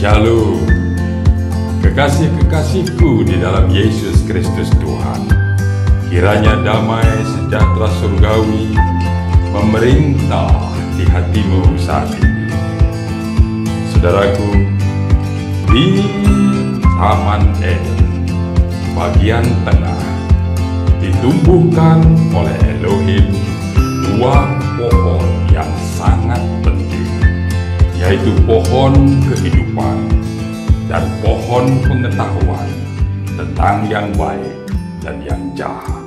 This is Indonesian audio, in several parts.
Shalom Kekasih-kekasihku di dalam Yesus Kristus Tuhan Kiranya damai sejahtera surgawi Memerintah di hatimu saat ini Saudaraku Di Taman Eden Bagian tengah Ditumbuhkan oleh Elohim Dua pohon yang sangat penting yaitu pohon kehidupan dan pohon pengetahuan tentang yang baik dan yang jahat.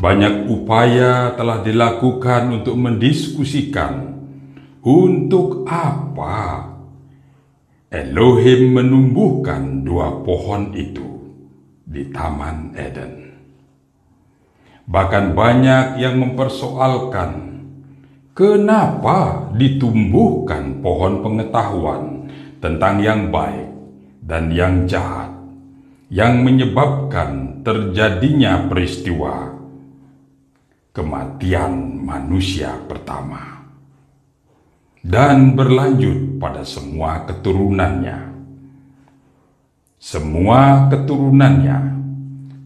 Banyak upaya telah dilakukan untuk mendiskusikan untuk apa Elohim menumbuhkan dua pohon itu di Taman Eden. Bahkan banyak yang mempersoalkan kenapa ditumbuhkan pohon pengetahuan tentang yang baik dan yang jahat yang menyebabkan terjadinya peristiwa kematian manusia pertama dan berlanjut pada semua keturunannya. Semua keturunannya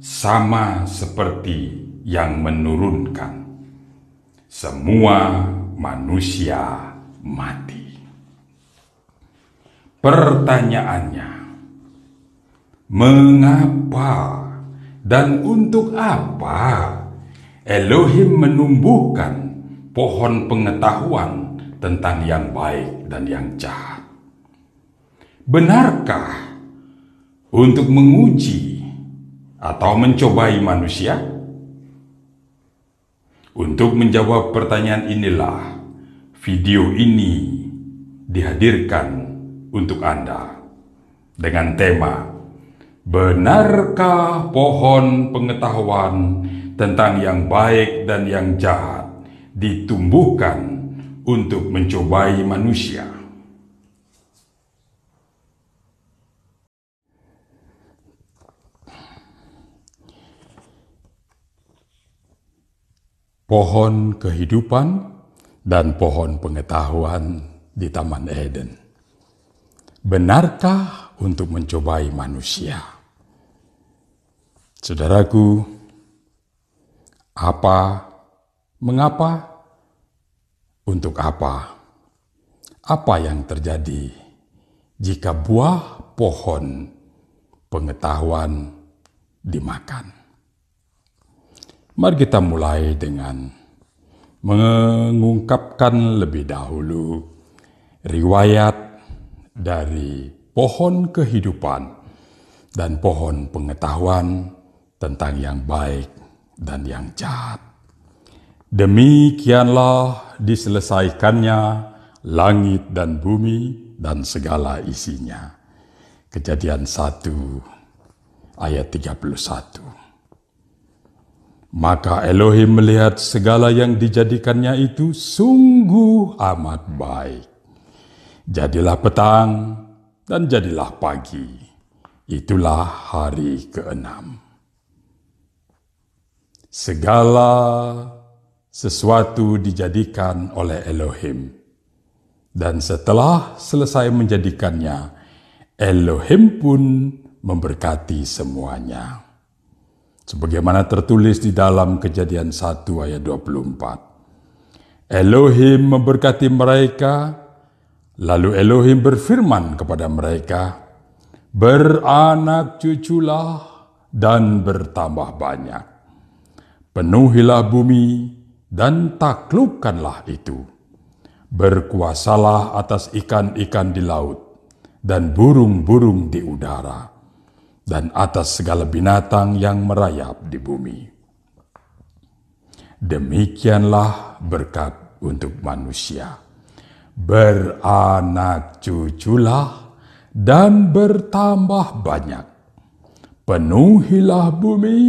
sama seperti yang menurunkan semua manusia mati. Pertanyaannya, mengapa dan untuk apa Elohim menumbuhkan pohon pengetahuan tentang yang baik dan yang jahat? Benarkah untuk menguji atau mencobai manusia? Untuk menjawab pertanyaan inilah video ini dihadirkan untuk Anda dengan tema Benarkah pohon pengetahuan tentang yang baik dan yang jahat ditumbuhkan untuk mencobai manusia? pohon kehidupan, dan pohon pengetahuan di Taman Eden. Benarkah untuk mencobai manusia? Saudaraku, apa, mengapa, untuk apa? Apa yang terjadi jika buah pohon pengetahuan dimakan? Mari kita mulai dengan mengungkapkan lebih dahulu riwayat dari pohon kehidupan dan pohon pengetahuan tentang yang baik dan yang jahat. Demikianlah diselesaikannya langit dan bumi dan segala isinya. Kejadian 1 ayat 31. Maka Elohim melihat segala yang dijadikannya itu sungguh amat baik. Jadilah petang dan jadilah pagi. Itulah hari keenam. Segala sesuatu dijadikan oleh Elohim. Dan setelah selesai menjadikannya, Elohim pun memberkati semuanya sebagaimana tertulis di dalam Kejadian 1 ayat 24. Elohim memberkati mereka, lalu Elohim berfirman kepada mereka, "Beranak cuculah dan bertambah banyak. Penuhilah bumi dan taklukkanlah itu. Berkuasalah atas ikan-ikan di laut dan burung-burung di udara." dan atas segala binatang yang merayap di bumi. Demikianlah berkat untuk manusia. Beranak cuculah dan bertambah banyak. Penuhilah bumi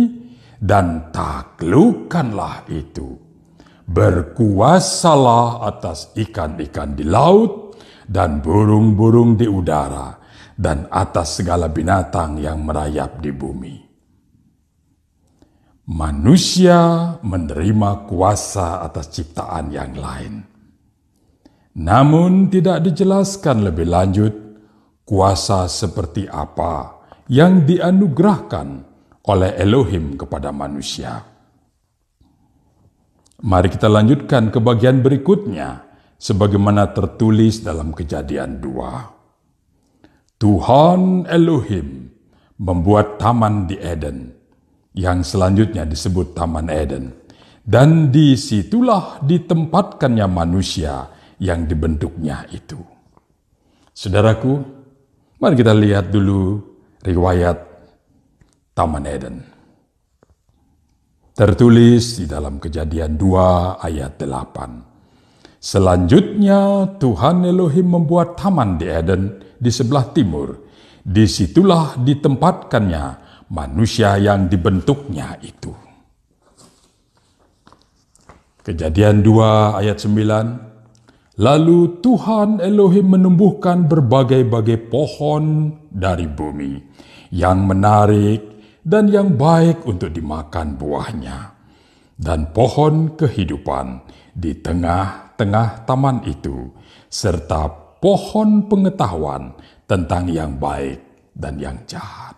dan taklukkanlah itu. Berkuasalah atas ikan-ikan di laut dan burung-burung di udara dan atas segala binatang yang merayap di bumi. Manusia menerima kuasa atas ciptaan yang lain, namun tidak dijelaskan lebih lanjut kuasa seperti apa yang dianugerahkan oleh Elohim kepada manusia. Mari kita lanjutkan ke bagian berikutnya sebagaimana tertulis dalam Kejadian 2. Tuhan Elohim membuat taman di Eden, yang selanjutnya disebut Taman Eden. Dan disitulah ditempatkannya manusia yang dibentuknya itu. Saudaraku, mari kita lihat dulu riwayat Taman Eden. Tertulis di dalam kejadian 2 ayat 8. Selanjutnya Tuhan Elohim membuat taman di Eden, di sebelah timur. Disitulah ditempatkannya manusia yang dibentuknya itu. Kejadian 2 ayat 9 Lalu Tuhan Elohim menumbuhkan berbagai-bagai pohon dari bumi yang menarik dan yang baik untuk dimakan buahnya dan pohon kehidupan di tengah-tengah taman itu, serta pohon pengetahuan tentang yang baik dan yang jahat.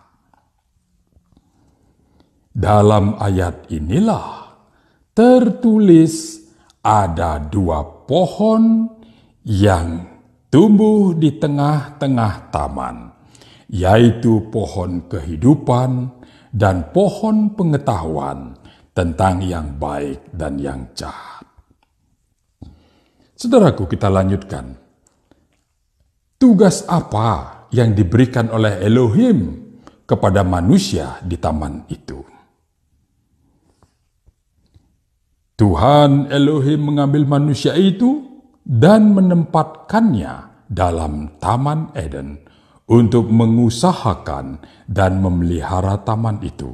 Dalam ayat inilah tertulis ada dua pohon yang tumbuh di tengah-tengah taman, yaitu pohon kehidupan dan pohon pengetahuan tentang yang baik dan yang jahat. Saudaraku, kita lanjutkan. Tugas apa yang diberikan oleh Elohim kepada manusia di taman itu? Tuhan Elohim mengambil manusia itu dan menempatkannya dalam Taman Eden untuk mengusahakan dan memelihara taman itu,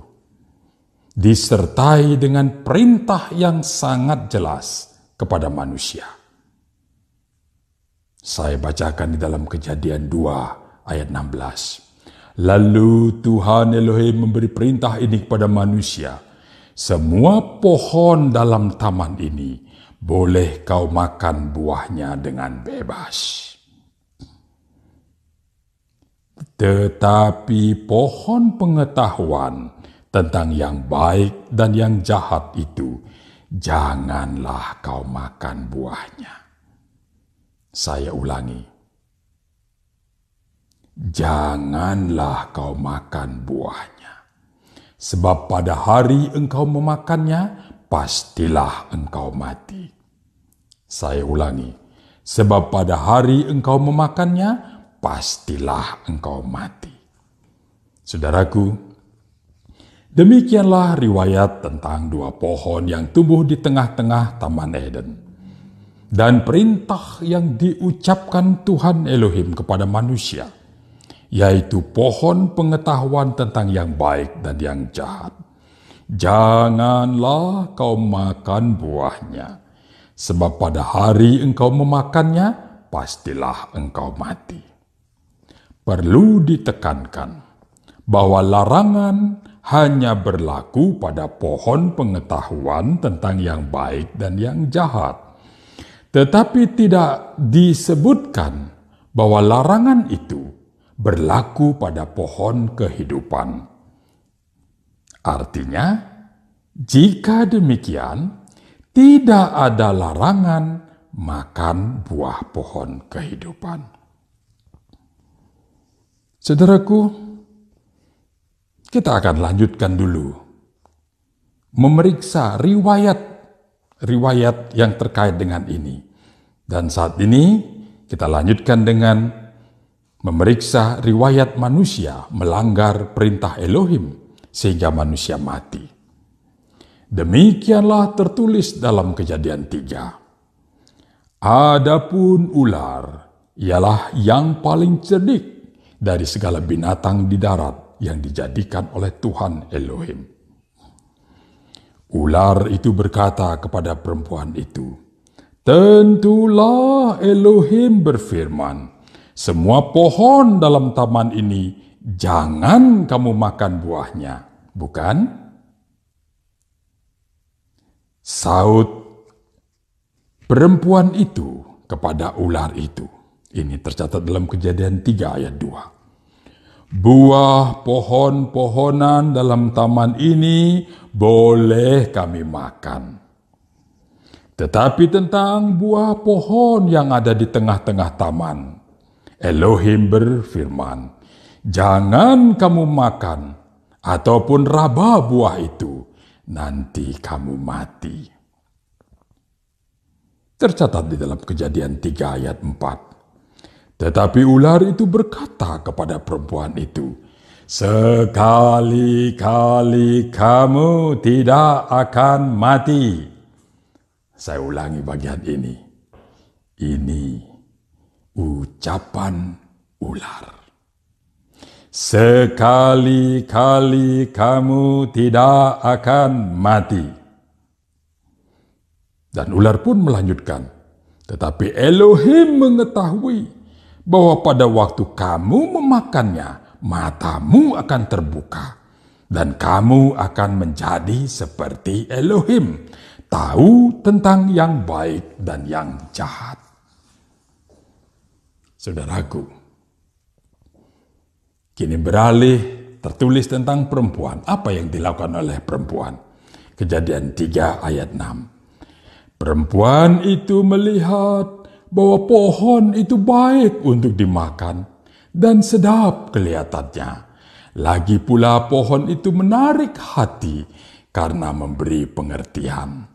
disertai dengan perintah yang sangat jelas kepada manusia. Saya bacakan di dalam kejadian 2 ayat 16. Lalu Tuhan Elohim memberi perintah ini kepada manusia. Semua pohon dalam taman ini boleh kau makan buahnya dengan bebas. Tetapi pohon pengetahuan tentang yang baik dan yang jahat itu, janganlah kau makan buahnya saya ulangi, janganlah kau makan buahnya, sebab pada hari engkau memakannya, pastilah engkau mati. Saya ulangi, sebab pada hari engkau memakannya, pastilah engkau mati. Saudaraku, Demikianlah riwayat tentang dua pohon yang tumbuh di tengah-tengah Taman Eden dan perintah yang diucapkan Tuhan Elohim kepada manusia, yaitu pohon pengetahuan tentang yang baik dan yang jahat. Janganlah kau makan buahnya, sebab pada hari engkau memakannya, pastilah engkau mati. Perlu ditekankan bahwa larangan hanya berlaku pada pohon pengetahuan tentang yang baik dan yang jahat tetapi tidak disebutkan bahwa larangan itu berlaku pada pohon kehidupan. Artinya, jika demikian, tidak ada larangan makan buah pohon kehidupan. Saudaraku, kita akan lanjutkan dulu memeriksa riwayat riwayat yang terkait dengan ini. Dan saat ini kita lanjutkan dengan memeriksa riwayat manusia melanggar perintah Elohim sehingga manusia mati. Demikianlah tertulis dalam kejadian tiga. Adapun ular ialah yang paling cerdik dari segala binatang di darat yang dijadikan oleh Tuhan Elohim. Ular itu berkata kepada perempuan itu, Tentulah Elohim berfirman, semua pohon dalam taman ini jangan kamu makan buahnya, bukan? Saud, perempuan itu kepada ular itu. Ini tercatat dalam kejadian 3 ayat 2. Buah pohon-pohonan dalam taman ini boleh kami makan tetapi tentang buah pohon yang ada di tengah-tengah taman. Elohim berfirman, "Jangan kamu makan ataupun raba buah itu, nanti kamu mati." Tercatat di dalam Kejadian 3 ayat 4. Tetapi ular itu berkata kepada perempuan itu, "Sekali-kali kamu tidak akan mati." Saya ulangi bagian ini. Ini ucapan ular. Sekali-kali kamu tidak akan mati. Dan ular pun melanjutkan. Tetapi Elohim mengetahui bahwa pada waktu kamu memakannya, matamu akan terbuka. Dan kamu akan menjadi seperti Elohim tahu tentang yang baik dan yang jahat. Saudaraku, kini beralih tertulis tentang perempuan. Apa yang dilakukan oleh perempuan? Kejadian 3 ayat 6. Perempuan itu melihat bahwa pohon itu baik untuk dimakan dan sedap kelihatannya. Lagi pula pohon itu menarik hati karena memberi pengertian.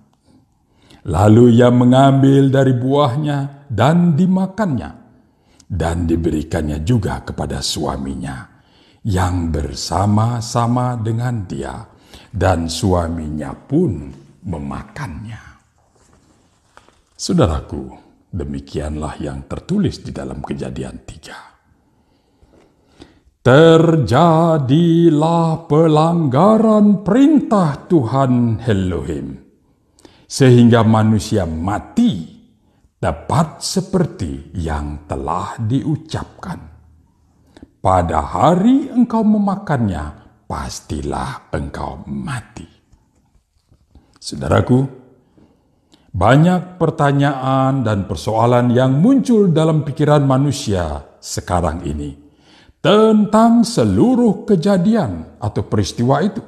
Lalu ia mengambil dari buahnya dan dimakannya, dan diberikannya juga kepada suaminya yang bersama-sama dengan dia, dan suaminya pun memakannya. Saudaraku, demikianlah yang tertulis di dalam Kejadian 3. Terjadilah pelanggaran perintah Tuhan Elohim sehingga manusia mati tepat seperti yang telah diucapkan. Pada hari engkau memakannya, pastilah engkau mati. Saudaraku, banyak pertanyaan dan persoalan yang muncul dalam pikiran manusia sekarang ini tentang seluruh kejadian atau peristiwa itu,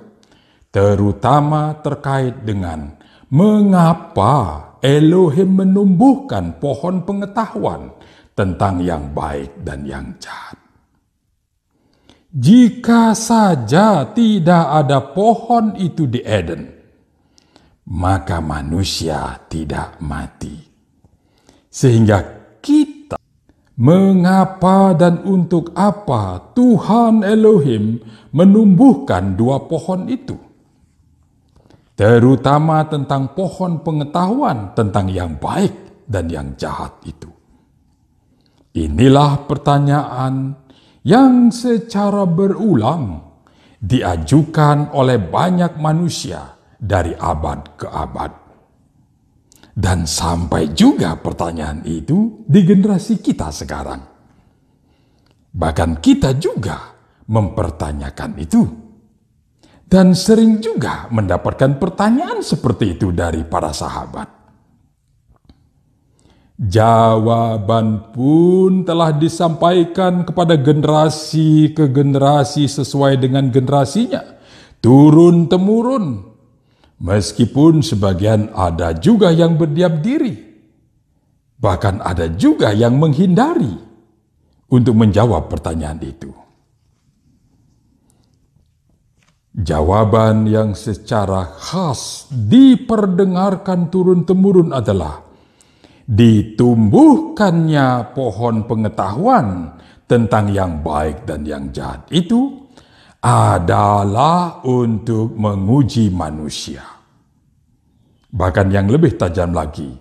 terutama terkait dengan mengapa Elohim menumbuhkan pohon pengetahuan tentang yang baik dan yang jahat. Jika saja tidak ada pohon itu di Eden, maka manusia tidak mati. Sehingga kita mengapa dan untuk apa Tuhan Elohim menumbuhkan dua pohon itu? terutama tentang pohon pengetahuan tentang yang baik dan yang jahat itu. Inilah pertanyaan yang secara berulang diajukan oleh banyak manusia dari abad ke abad. Dan sampai juga pertanyaan itu di generasi kita sekarang. Bahkan kita juga mempertanyakan itu dan sering juga mendapatkan pertanyaan seperti itu dari para sahabat. Jawaban pun telah disampaikan kepada generasi ke generasi sesuai dengan generasinya, turun-temurun, meskipun sebagian ada juga yang berdiam diri, bahkan ada juga yang menghindari untuk menjawab pertanyaan itu. Jawaban yang secara khas diperdengarkan turun-temurun adalah ditumbuhkannya pohon pengetahuan tentang yang baik dan yang jahat itu adalah untuk menguji manusia. Bahkan yang lebih tajam lagi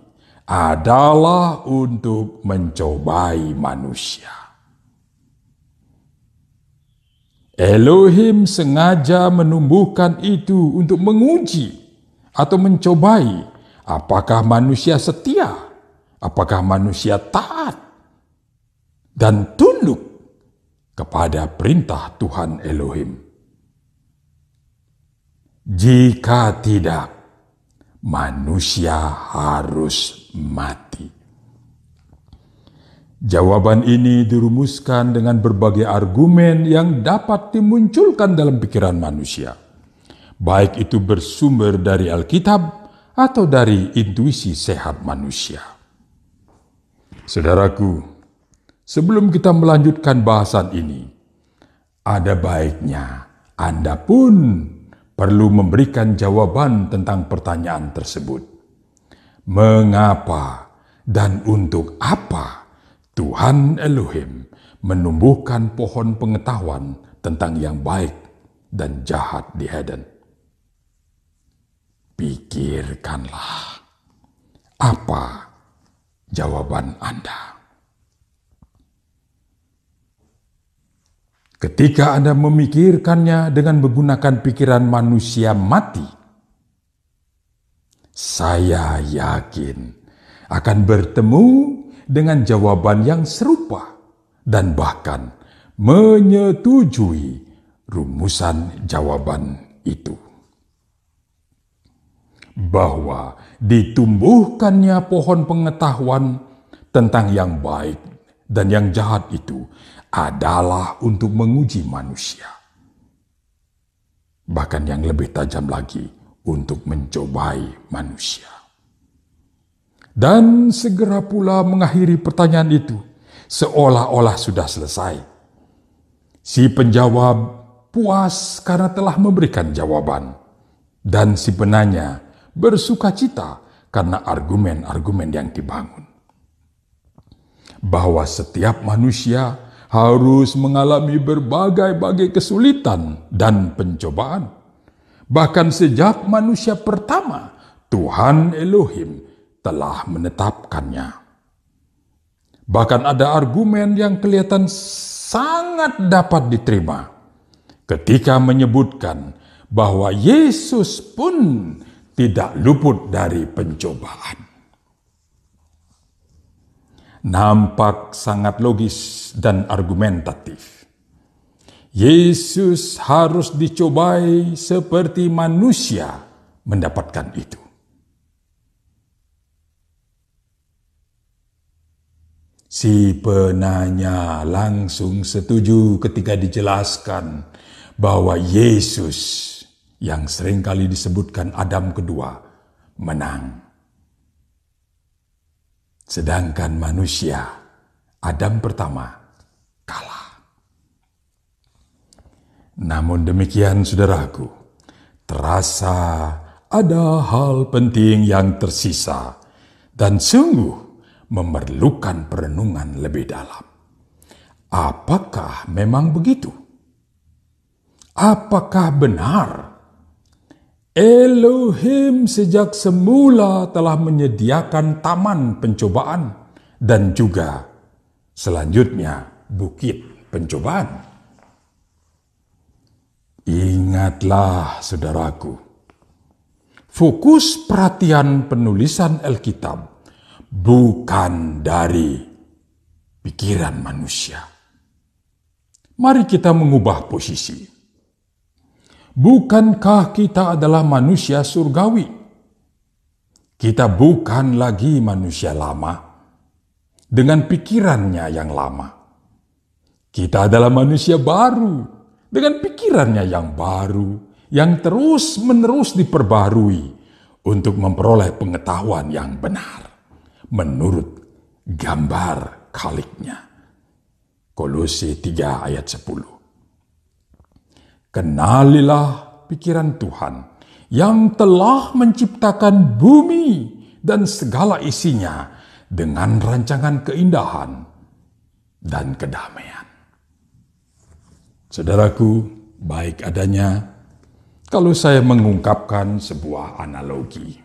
adalah untuk mencobai manusia. Elohim sengaja menumbuhkan itu untuk menguji atau mencobai apakah manusia setia, apakah manusia taat dan tunduk kepada perintah Tuhan Elohim. Jika tidak, manusia harus mati. Jawaban ini dirumuskan dengan berbagai argumen yang dapat dimunculkan dalam pikiran manusia, baik itu bersumber dari Alkitab atau dari intuisi sehat manusia. Saudaraku, sebelum kita melanjutkan bahasan ini, ada baiknya Anda pun perlu memberikan jawaban tentang pertanyaan tersebut: mengapa dan untuk apa? Tuhan Elohim menumbuhkan pohon pengetahuan tentang yang baik dan jahat di Eden. Pikirkanlah apa jawaban Anda. Ketika Anda memikirkannya dengan menggunakan pikiran manusia mati, saya yakin akan bertemu dengan jawaban yang serupa dan bahkan menyetujui rumusan jawaban itu bahwa ditumbuhkannya pohon pengetahuan tentang yang baik dan yang jahat itu adalah untuk menguji manusia, bahkan yang lebih tajam lagi untuk mencobai manusia. Dan segera pula mengakhiri pertanyaan itu, seolah-olah sudah selesai. Si penjawab puas karena telah memberikan jawaban, dan si penanya bersuka cita karena argumen-argumen yang dibangun. Bahwa setiap manusia harus mengalami berbagai-bagai kesulitan dan pencobaan. Bahkan sejak manusia pertama, Tuhan Elohim telah menetapkannya. Bahkan ada argumen yang kelihatan sangat dapat diterima ketika menyebutkan bahwa Yesus pun tidak luput dari pencobaan. Nampak sangat logis dan argumentatif. Yesus harus dicobai seperti manusia mendapatkan itu. Si penanya langsung setuju ketika dijelaskan bahwa Yesus yang seringkali disebutkan Adam kedua menang. Sedangkan manusia Adam pertama kalah. Namun demikian saudaraku, terasa ada hal penting yang tersisa dan sungguh memerlukan perenungan lebih dalam. Apakah memang begitu? Apakah benar Elohim sejak semula telah menyediakan taman pencobaan dan juga selanjutnya bukit pencobaan? Ingatlah, saudaraku, fokus perhatian penulisan Alkitab bukan dari pikiran manusia. Mari kita mengubah posisi. Bukankah kita adalah manusia surgawi? Kita bukan lagi manusia lama dengan pikirannya yang lama. Kita adalah manusia baru dengan pikirannya yang baru, yang terus-menerus diperbarui untuk memperoleh pengetahuan yang benar menurut gambar kaliknya. Kolose 3 ayat 10. Kenalilah pikiran Tuhan yang telah menciptakan bumi dan segala isinya dengan rancangan keindahan dan kedamaian. Saudaraku, baik adanya kalau saya mengungkapkan sebuah analogi.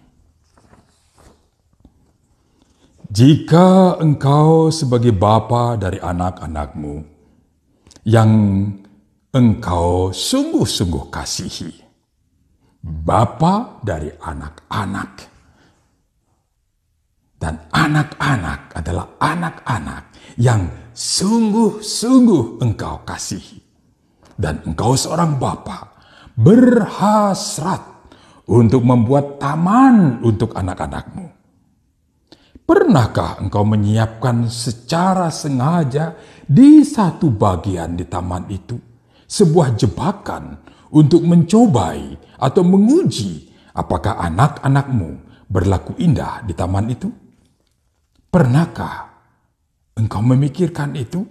Jika engkau sebagai bapa dari anak-anakmu yang engkau sungguh-sungguh kasihi, bapa dari anak-anak, dan anak-anak adalah anak-anak yang sungguh-sungguh engkau kasihi, dan engkau seorang bapa berhasrat untuk membuat taman untuk anak-anakmu Pernahkah engkau menyiapkan secara sengaja di satu bagian di taman itu sebuah jebakan untuk mencobai atau menguji apakah anak-anakmu berlaku indah di taman itu? Pernahkah engkau memikirkan itu?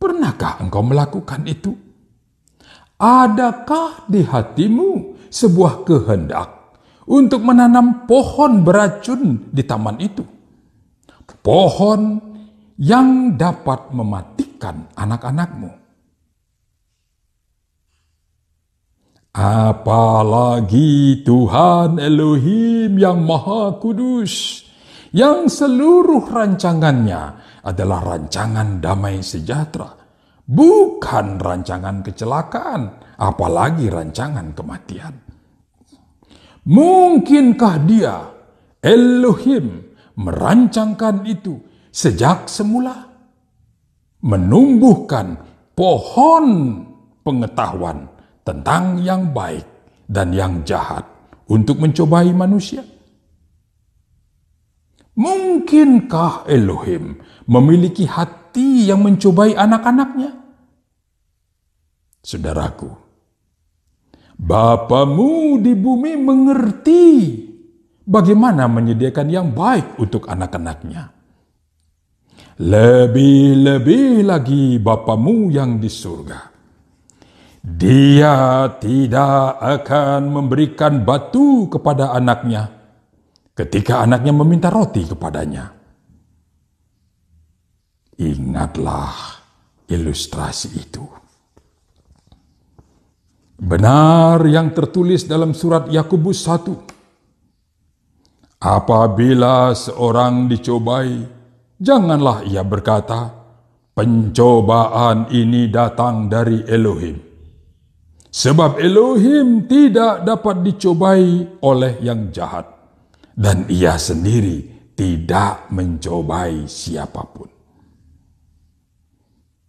Pernahkah engkau melakukan itu? Adakah di hatimu sebuah kehendak untuk menanam pohon beracun di taman itu? pohon yang dapat mematikan anak-anakmu. Apalagi Tuhan Elohim yang Maha Kudus, yang seluruh rancangannya adalah rancangan damai sejahtera, bukan rancangan kecelakaan, apalagi rancangan kematian. Mungkinkah Dia, Elohim, merancangkan itu sejak semula, menumbuhkan pohon pengetahuan tentang yang baik dan yang jahat untuk mencobai manusia. Mungkinkah Elohim memiliki hati yang mencobai anak-anaknya? Saudaraku, Bapamu di bumi mengerti bagaimana menyediakan yang baik untuk anak-anaknya. Lebih-lebih lagi Bapamu yang di surga. Dia tidak akan memberikan batu kepada anaknya ketika anaknya meminta roti kepadanya. Ingatlah ilustrasi itu. Benar yang tertulis dalam surat Yakobus 1 Apabila seorang dicobai, janganlah ia berkata, "Pencobaan ini datang dari Elohim." Sebab Elohim tidak dapat dicobai oleh yang jahat, dan ia sendiri tidak mencobai siapapun.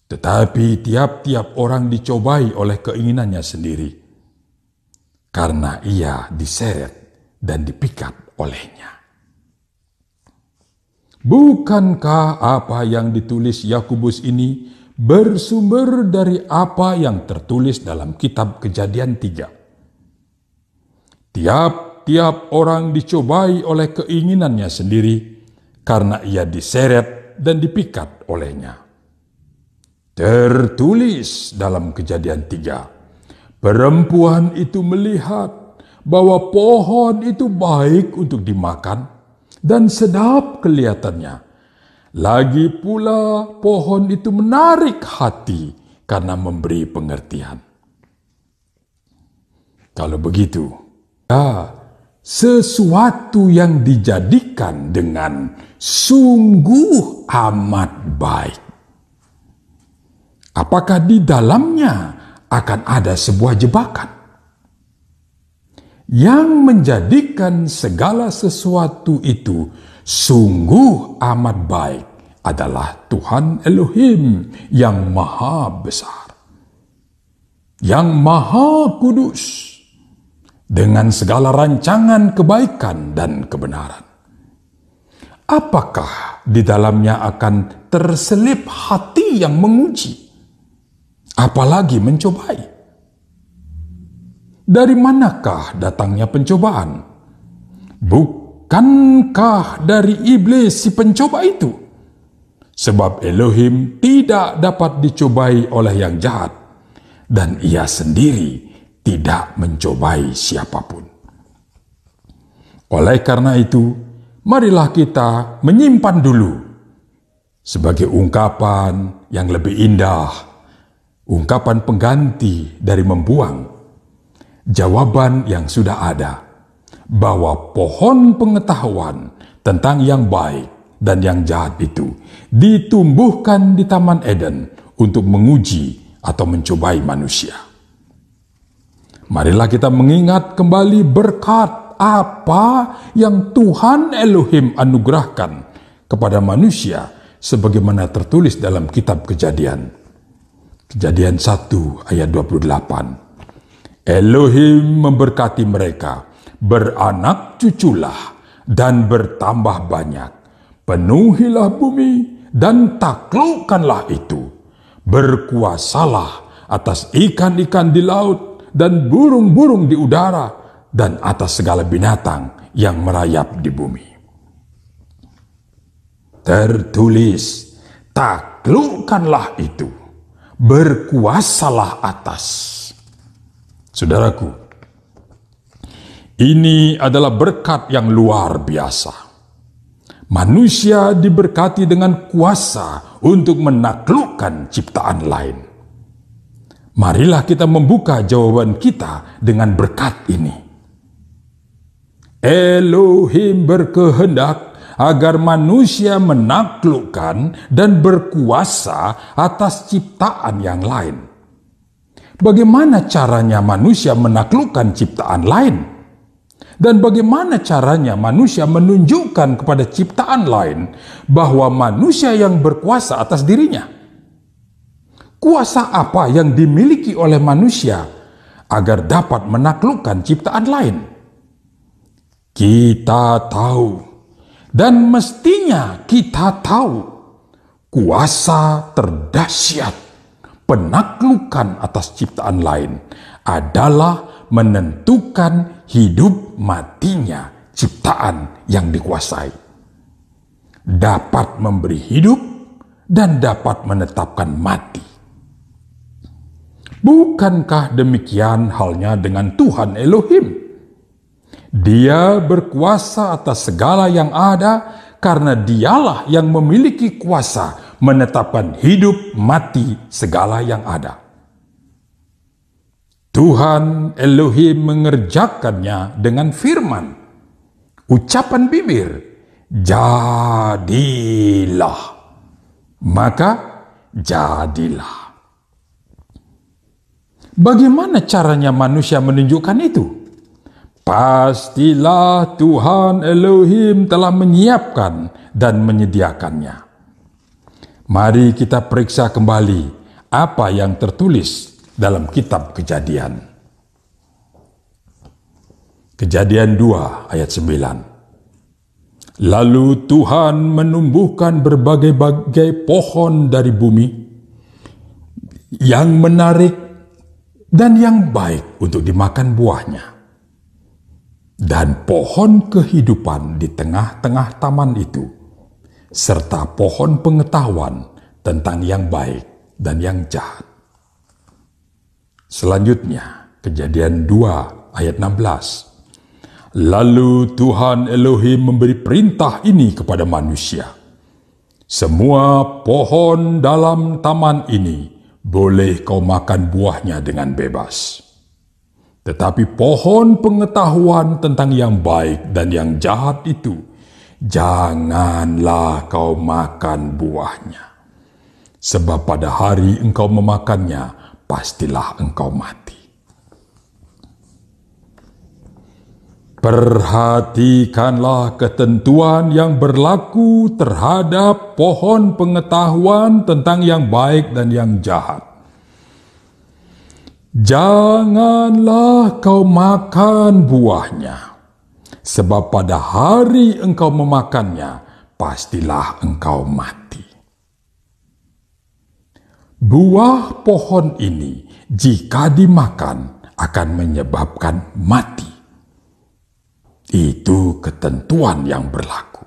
Tetapi tiap-tiap orang dicobai oleh keinginannya sendiri, karena ia diseret dan dipikat olehnya. Bukankah apa yang ditulis Yakubus ini bersumber dari apa yang tertulis dalam kitab Kejadian tiga Tiap-tiap orang dicobai oleh keinginannya sendiri karena ia diseret dan dipikat olehnya. Tertulis dalam Kejadian 3, perempuan itu melihat bahwa pohon itu baik untuk dimakan dan sedap kelihatannya. Lagi pula pohon itu menarik hati karena memberi pengertian. Kalau begitu, ya, sesuatu yang dijadikan dengan sungguh amat baik. Apakah di dalamnya akan ada sebuah jebakan? yang menjadikan segala sesuatu itu sungguh amat baik adalah Tuhan Elohim yang maha besar, yang maha kudus, dengan segala rancangan kebaikan dan kebenaran. Apakah di dalamnya akan terselip hati yang menguji, apalagi mencobai? Dari manakah datangnya pencobaan? Bukankah dari iblis si pencoba itu? Sebab Elohim tidak dapat dicobai oleh yang jahat, dan ia sendiri tidak mencobai siapapun. Oleh karena itu, marilah kita menyimpan dulu sebagai ungkapan yang lebih indah, ungkapan pengganti dari membuang jawaban yang sudah ada bahwa pohon pengetahuan tentang yang baik dan yang jahat itu ditumbuhkan di Taman Eden untuk menguji atau mencobai manusia. Marilah kita mengingat kembali berkat apa yang Tuhan Elohim anugerahkan kepada manusia sebagaimana tertulis dalam kitab Kejadian. Kejadian 1 ayat 28. Elohim memberkati mereka, beranak cuculah dan bertambah banyak. Penuhilah bumi dan taklukkanlah itu. Berkuasalah atas ikan-ikan di laut dan burung-burung di udara dan atas segala binatang yang merayap di bumi. Tertulis, taklukkanlah itu. Berkuasalah atas Saudaraku, ini adalah berkat yang luar biasa. Manusia diberkati dengan kuasa untuk menaklukkan ciptaan lain. Marilah kita membuka jawaban kita dengan berkat ini. Elohim berkehendak agar manusia menaklukkan dan berkuasa atas ciptaan yang lain Bagaimana caranya manusia menaklukkan ciptaan lain? Dan bagaimana caranya manusia menunjukkan kepada ciptaan lain bahwa manusia yang berkuasa atas dirinya? Kuasa apa yang dimiliki oleh manusia agar dapat menaklukkan ciptaan lain? Kita tahu, dan mestinya kita tahu kuasa terdahsyat penaklukan atas ciptaan lain adalah menentukan hidup matinya ciptaan yang dikuasai. Dapat memberi hidup dan dapat menetapkan mati. Bukankah demikian halnya dengan Tuhan Elohim? Dia berkuasa atas segala yang ada karena dialah yang memiliki kuasa menetapkan hidup mati segala yang ada. Tuhan Elohim mengerjakannya dengan firman, ucapan bibir, jadilah. Maka jadilah. Bagaimana caranya manusia menunjukkan itu? Pastilah Tuhan Elohim telah menyiapkan dan menyediakannya. Mari kita periksa kembali apa yang tertulis dalam kitab Kejadian. Kejadian 2 ayat 9. Lalu Tuhan menumbuhkan berbagai-bagai pohon dari bumi yang menarik dan yang baik untuk dimakan buahnya. Dan pohon kehidupan di tengah-tengah taman itu serta pohon pengetahuan tentang yang baik dan yang jahat. Selanjutnya, kejadian 2 ayat 16. Lalu Tuhan Elohim memberi perintah ini kepada manusia. Semua pohon dalam taman ini boleh kau makan buahnya dengan bebas. Tetapi pohon pengetahuan tentang yang baik dan yang jahat itu janganlah kau makan buahnya. Sebab pada hari engkau memakannya, pastilah engkau mati. Perhatikanlah ketentuan yang berlaku terhadap pohon pengetahuan tentang yang baik dan yang jahat. Janganlah kau makan buahnya sebab pada hari engkau memakannya, pastilah engkau mati. Buah pohon ini, jika dimakan, akan menyebabkan mati. Itu ketentuan yang berlaku.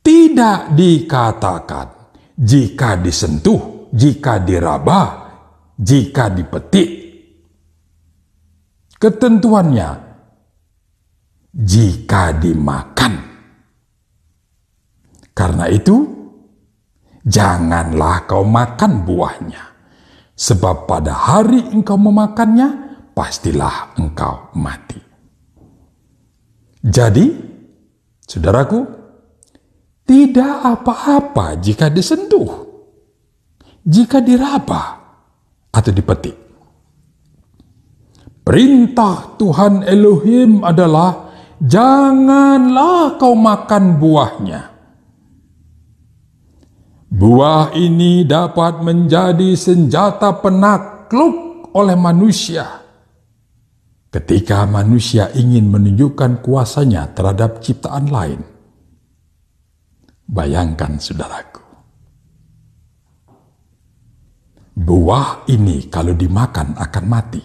Tidak dikatakan jika disentuh, jika diraba, jika dipetik. Ketentuannya jika dimakan. Karena itu, janganlah kau makan buahnya, sebab pada hari engkau memakannya, pastilah engkau mati. Jadi, saudaraku, tidak apa-apa jika disentuh, jika diraba, atau dipetik. Perintah Tuhan Elohim adalah janganlah kau makan buahnya. Buah ini dapat menjadi senjata penakluk oleh manusia. Ketika manusia ingin menunjukkan kuasanya terhadap ciptaan lain, bayangkan saudaraku, buah ini kalau dimakan akan mati.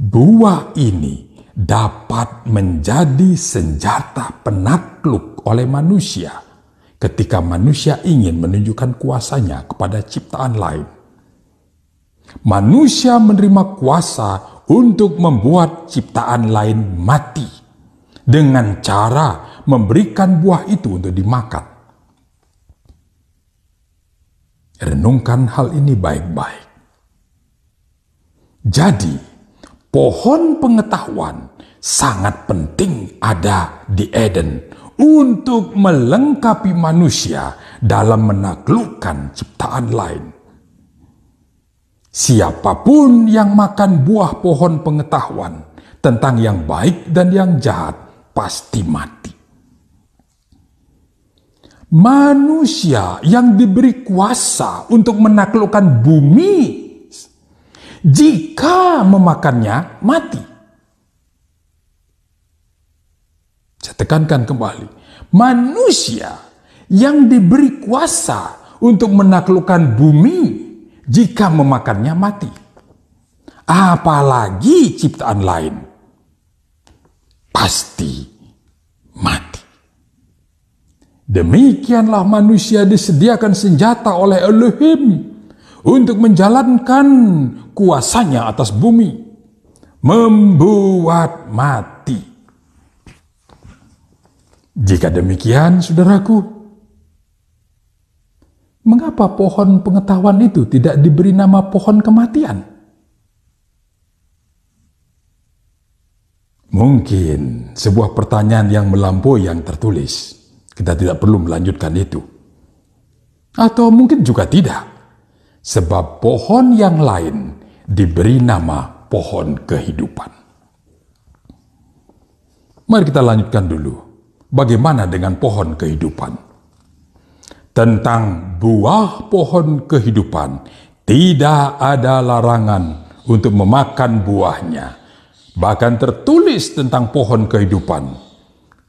Buah ini dapat menjadi senjata penakluk oleh manusia ketika manusia ingin menunjukkan kuasanya kepada ciptaan lain. Manusia menerima kuasa untuk membuat ciptaan lain mati dengan cara memberikan buah itu untuk dimakan. Renungkan hal ini baik-baik. Jadi, pohon pengetahuan sangat penting ada di Eden untuk melengkapi manusia dalam menaklukkan ciptaan lain. Siapapun yang makan buah pohon pengetahuan tentang yang baik dan yang jahat pasti mati. Manusia yang diberi kuasa untuk menaklukkan bumi jika memakannya, mati. Saya tekankan kembali, manusia yang diberi kuasa untuk menaklukkan bumi jika memakannya mati. Apalagi ciptaan lain. Pasti mati. Demikianlah manusia disediakan senjata oleh Elohim untuk menjalankan kuasanya atas bumi, membuat mati. Jika demikian, saudaraku, mengapa pohon pengetahuan itu tidak diberi nama pohon kematian? Mungkin sebuah pertanyaan yang melampaui yang tertulis. Kita tidak perlu melanjutkan itu. Atau mungkin juga tidak sebab pohon yang lain diberi nama pohon kehidupan. Mari kita lanjutkan dulu. Bagaimana dengan pohon kehidupan? Tentang buah pohon kehidupan, tidak ada larangan untuk memakan buahnya. Bahkan tertulis tentang pohon kehidupan.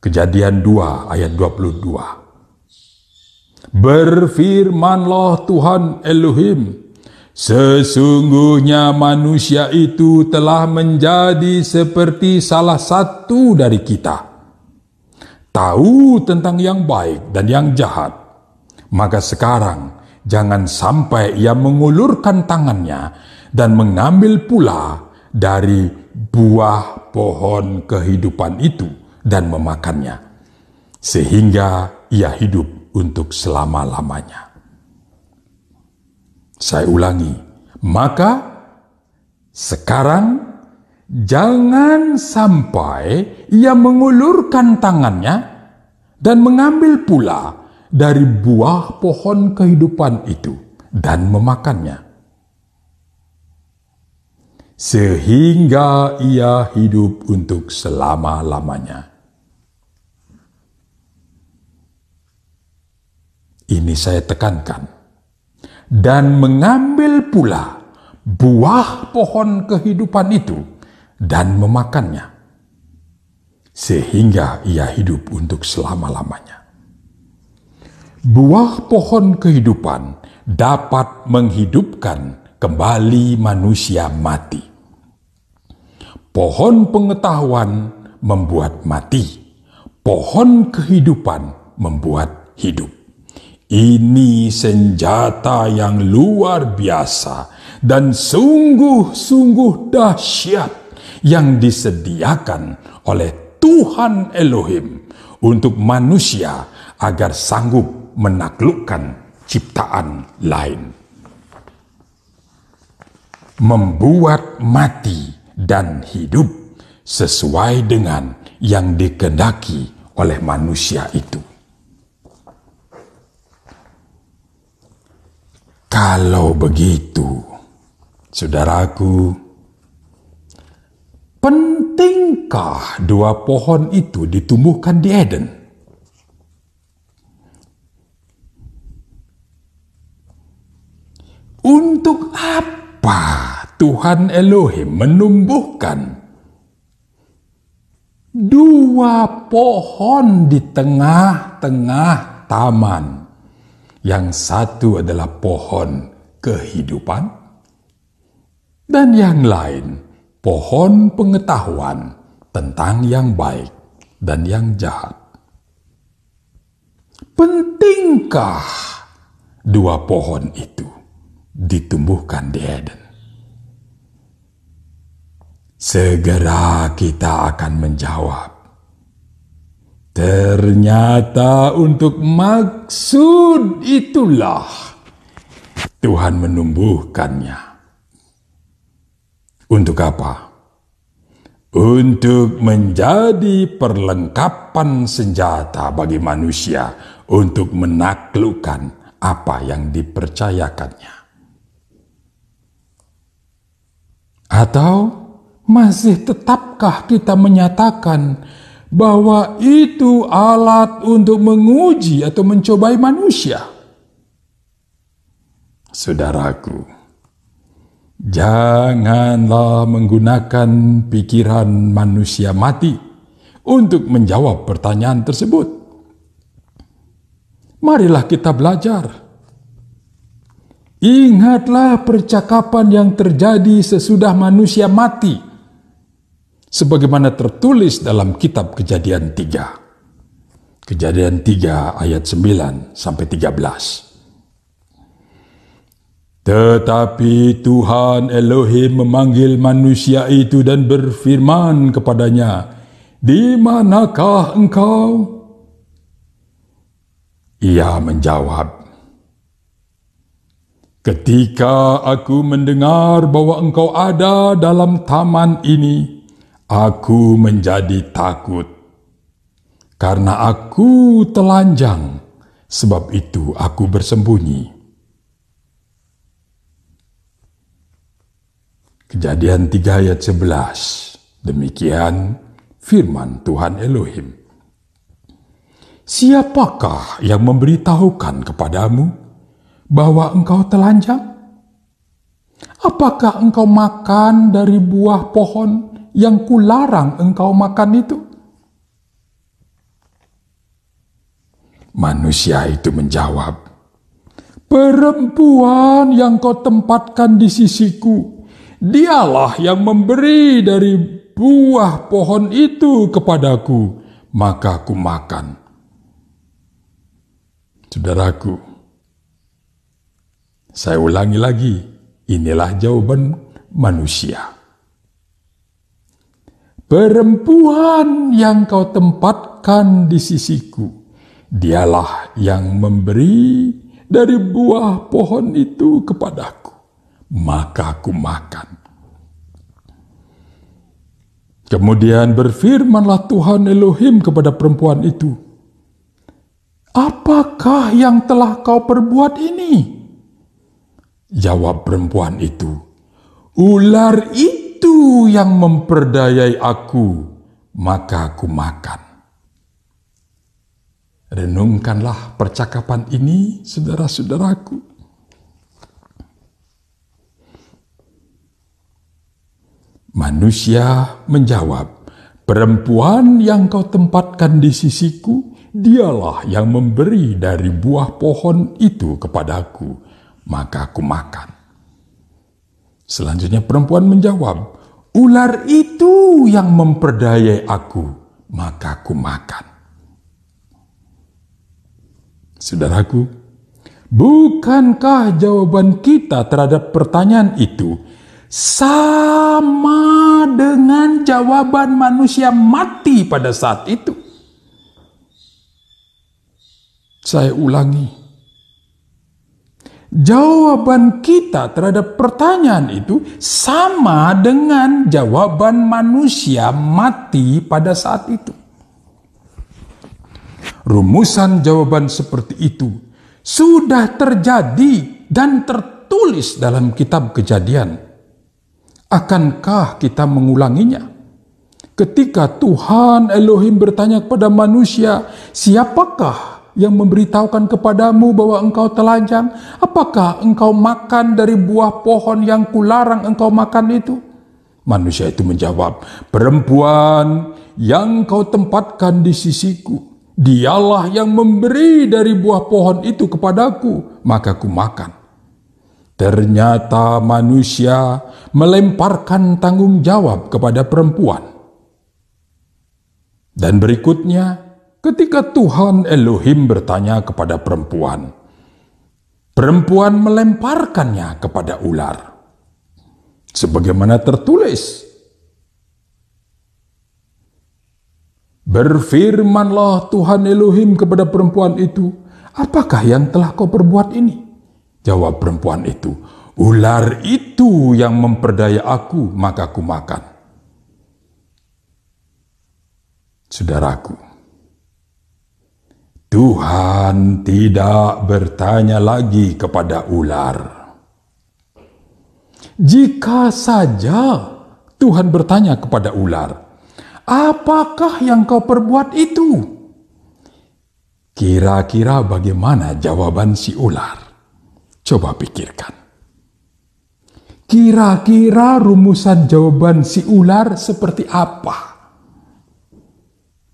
Kejadian 2 ayat 22. Berfirmanlah Tuhan Elohim, Sesungguhnya manusia itu telah menjadi seperti salah satu dari kita. Tahu tentang yang baik dan yang jahat. Maka sekarang jangan sampai ia mengulurkan tangannya dan mengambil pula dari buah pohon kehidupan itu dan memakannya. Sehingga ia hidup untuk selama-lamanya. Saya ulangi, maka sekarang jangan sampai ia mengulurkan tangannya dan mengambil pula dari buah pohon kehidupan itu dan memakannya. Sehingga ia hidup untuk selama-lamanya Ini saya tekankan. Dan mengambil pula buah pohon kehidupan itu dan memakannya. Sehingga ia hidup untuk selama-lamanya. Buah pohon kehidupan dapat menghidupkan kembali manusia mati. Pohon pengetahuan membuat mati, pohon kehidupan membuat hidup. Ini senjata yang luar biasa dan sungguh-sungguh dahsyat yang disediakan oleh Tuhan Elohim untuk manusia agar sanggup menaklukkan ciptaan lain. Membuat mati dan hidup sesuai dengan yang dikehendaki oleh manusia itu. Kalau begitu, saudaraku, pentingkah dua pohon itu ditumbuhkan di Eden? Untuk apa Tuhan Elohim menumbuhkan dua pohon di tengah-tengah taman? yang satu adalah pohon kehidupan, dan yang lain pohon pengetahuan tentang yang baik dan yang jahat. Pentingkah dua pohon itu ditumbuhkan di Eden? Segera kita akan menjawab Ternyata untuk maksud itulah Tuhan menumbuhkannya. Untuk apa? Untuk menjadi perlengkapan senjata bagi manusia untuk menaklukkan apa yang dipercayakannya. Atau masih tetapkah kita menyatakan bahwa itu alat untuk menguji atau mencobai manusia. Saudaraku, janganlah menggunakan pikiran manusia mati untuk menjawab pertanyaan tersebut. Marilah kita belajar. Ingatlah percakapan yang terjadi sesudah manusia mati sebagaimana tertulis dalam kitab Kejadian 3. Kejadian 3 ayat 9 sampai 13. Tetapi Tuhan Elohim memanggil manusia itu dan berfirman kepadanya, "Di manakah engkau?" Ia menjawab, "Ketika aku mendengar bahwa engkau ada dalam taman ini, Aku menjadi takut karena aku telanjang, sebab itu aku bersembunyi. Kejadian 3 ayat 11. Demikian firman Tuhan Elohim. Siapakah yang memberitahukan kepadamu bahwa engkau telanjang? Apakah engkau makan dari buah pohon yang kularang engkau makan itu? Manusia itu menjawab, Perempuan yang kau tempatkan di sisiku, dialah yang memberi dari buah pohon itu kepadaku, maka aku makan. Saudaraku, saya ulangi lagi, inilah jawaban manusia. Perempuan yang kau tempatkan di sisiku, dialah yang memberi dari buah pohon itu kepadaku, maka aku makan. Kemudian berfirmanlah Tuhan Elohim kepada perempuan itu, Apakah yang telah kau perbuat ini? Jawab perempuan itu, Ular itu yang memperdayai aku, maka aku makan. Renungkanlah percakapan ini, saudara-saudaraku. Manusia menjawab, "Perempuan yang kau tempatkan di sisiku, dialah yang memberi dari buah pohon itu kepadaku, maka aku makan." Selanjutnya, perempuan menjawab, Ular itu yang memperdayai aku, maka aku makan. Saudaraku, bukankah jawaban kita terhadap pertanyaan itu sama dengan jawaban manusia mati pada saat itu? Saya ulangi, jawaban kita terhadap pertanyaan itu sama dengan jawaban manusia mati pada saat itu. Rumusan jawaban seperti itu sudah terjadi dan tertulis dalam kitab Kejadian. Akankah kita mengulanginya? Ketika Tuhan Elohim bertanya kepada manusia, "Siapakah yang memberitahukan kepadamu bahwa engkau telanjang? Apakah engkau makan dari buah pohon yang kularang engkau makan itu? Manusia itu menjawab, perempuan yang kau tempatkan di sisiku, dialah yang memberi dari buah pohon itu kepadaku, maka ku makan. Ternyata manusia melemparkan tanggung jawab kepada perempuan. Dan berikutnya, ketika Tuhan Elohim bertanya kepada perempuan. Perempuan melemparkannya kepada ular. Sebagaimana tertulis, Berfirmanlah Tuhan Elohim kepada perempuan itu, "Apakah yang telah kau perbuat ini?" Jawab perempuan itu, "Ular itu yang memperdaya aku, maka aku makan." Saudaraku, Tuhan tidak bertanya lagi kepada ular. Jika saja Tuhan bertanya kepada ular, "Apakah yang kau perbuat itu?" Kira-kira bagaimana jawaban si ular? Coba pikirkan. Kira-kira rumusan jawaban si ular seperti apa?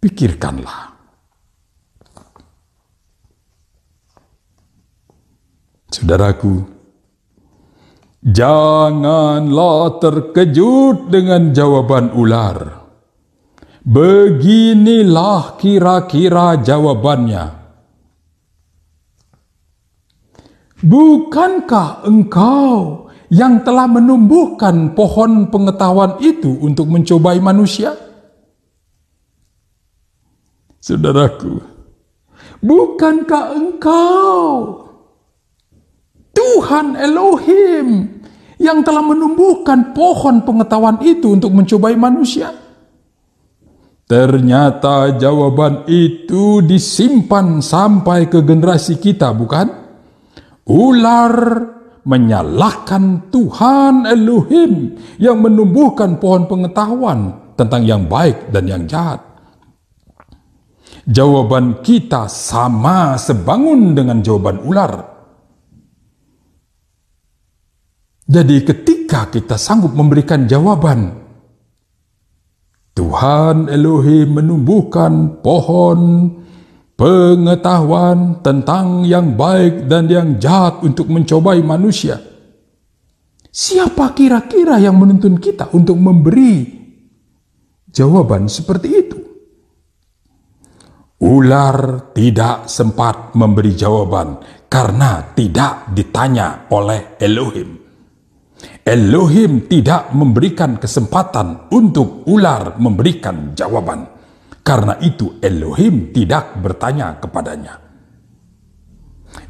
Pikirkanlah. Saudaraku, janganlah terkejut dengan jawaban ular. Beginilah kira-kira jawabannya. Bukankah engkau yang telah menumbuhkan pohon pengetahuan itu untuk mencobai manusia? Saudaraku, bukankah engkau Tuhan Elohim yang telah menumbuhkan pohon pengetahuan itu untuk mencobai manusia. Ternyata jawaban itu disimpan sampai ke generasi kita, bukan? Ular menyalahkan Tuhan Elohim yang menumbuhkan pohon pengetahuan tentang yang baik dan yang jahat. Jawaban kita sama sebangun dengan jawaban ular Jadi ketika kita sanggup memberikan jawaban, Tuhan Elohim menumbuhkan pohon pengetahuan tentang yang baik dan yang jahat untuk mencobai manusia. Siapa kira-kira yang menuntun kita untuk memberi jawaban seperti itu? Ular tidak sempat memberi jawaban karena tidak ditanya oleh Elohim. Elohim tidak memberikan kesempatan untuk ular memberikan jawaban. Karena itu Elohim tidak bertanya kepadanya.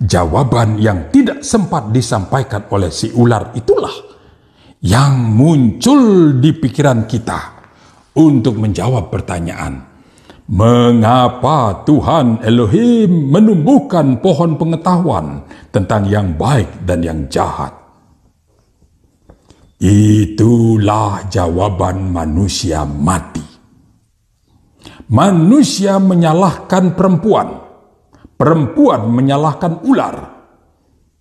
Jawaban yang tidak sempat disampaikan oleh si ular itulah yang muncul di pikiran kita untuk menjawab pertanyaan. Mengapa Tuhan Elohim menumbuhkan pohon pengetahuan tentang yang baik dan yang jahat? Itulah jawaban manusia mati. Manusia menyalahkan perempuan, perempuan menyalahkan ular,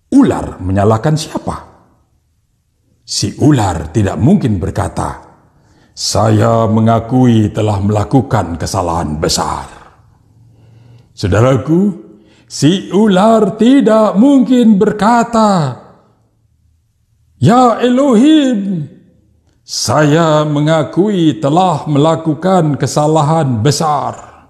ular menyalahkan siapa? Si ular tidak mungkin berkata, "Saya mengakui telah melakukan kesalahan besar." Saudaraku, si ular tidak mungkin berkata, Ya Elohim, saya mengakui telah melakukan kesalahan besar.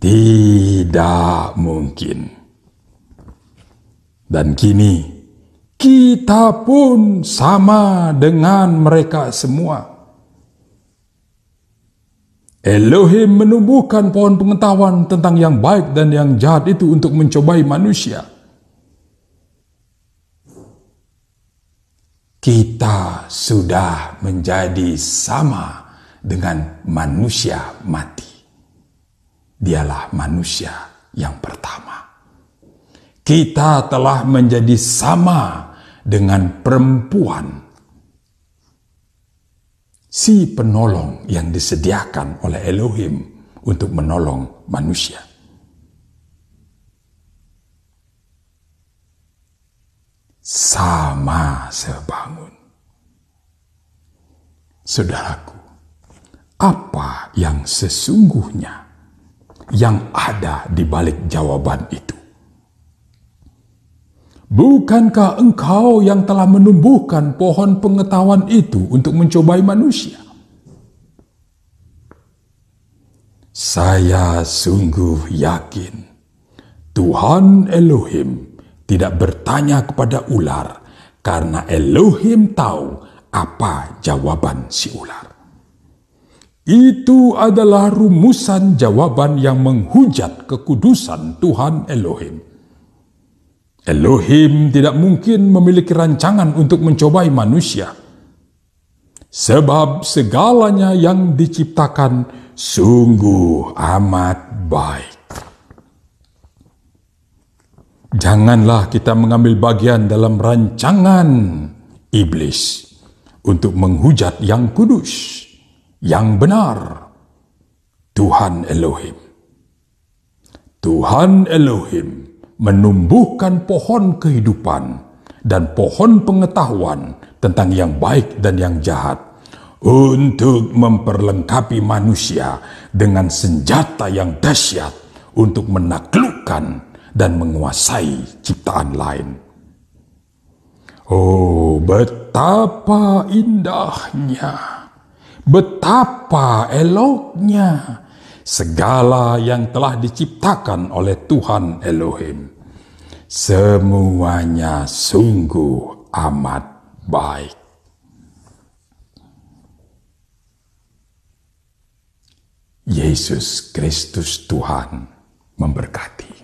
Tidak mungkin. Dan kini kita pun sama dengan mereka semua. Elohim menumbuhkan pohon pengetahuan tentang yang baik dan yang jahat itu untuk mencobai manusia kita sudah menjadi sama dengan manusia mati. Dialah manusia yang pertama. Kita telah menjadi sama dengan perempuan, si penolong yang disediakan oleh Elohim untuk menolong manusia. sama sebangun, Saudaraku, apa yang sesungguhnya yang ada di balik jawaban itu? Bukankah engkau yang telah menumbuhkan pohon pengetahuan itu untuk mencobai manusia? Saya sungguh yakin Tuhan Elohim tidak bertanya kepada ular karena Elohim tahu apa jawaban si ular. Itu adalah rumusan jawaban yang menghujat kekudusan Tuhan Elohim. Elohim tidak mungkin memiliki rancangan untuk mencobai manusia, sebab segalanya yang diciptakan sungguh amat baik. Janganlah kita mengambil bagian dalam rancangan iblis untuk menghujat yang kudus, yang benar, Tuhan Elohim. Tuhan Elohim menumbuhkan pohon kehidupan dan pohon pengetahuan tentang yang baik dan yang jahat untuk memperlengkapi manusia dengan senjata yang dahsyat untuk menaklukkan dan menguasai ciptaan lain. Oh, betapa indahnya, betapa eloknya segala yang telah diciptakan oleh Tuhan Elohim. Semuanya sungguh amat baik. Yesus Kristus Tuhan memberkati.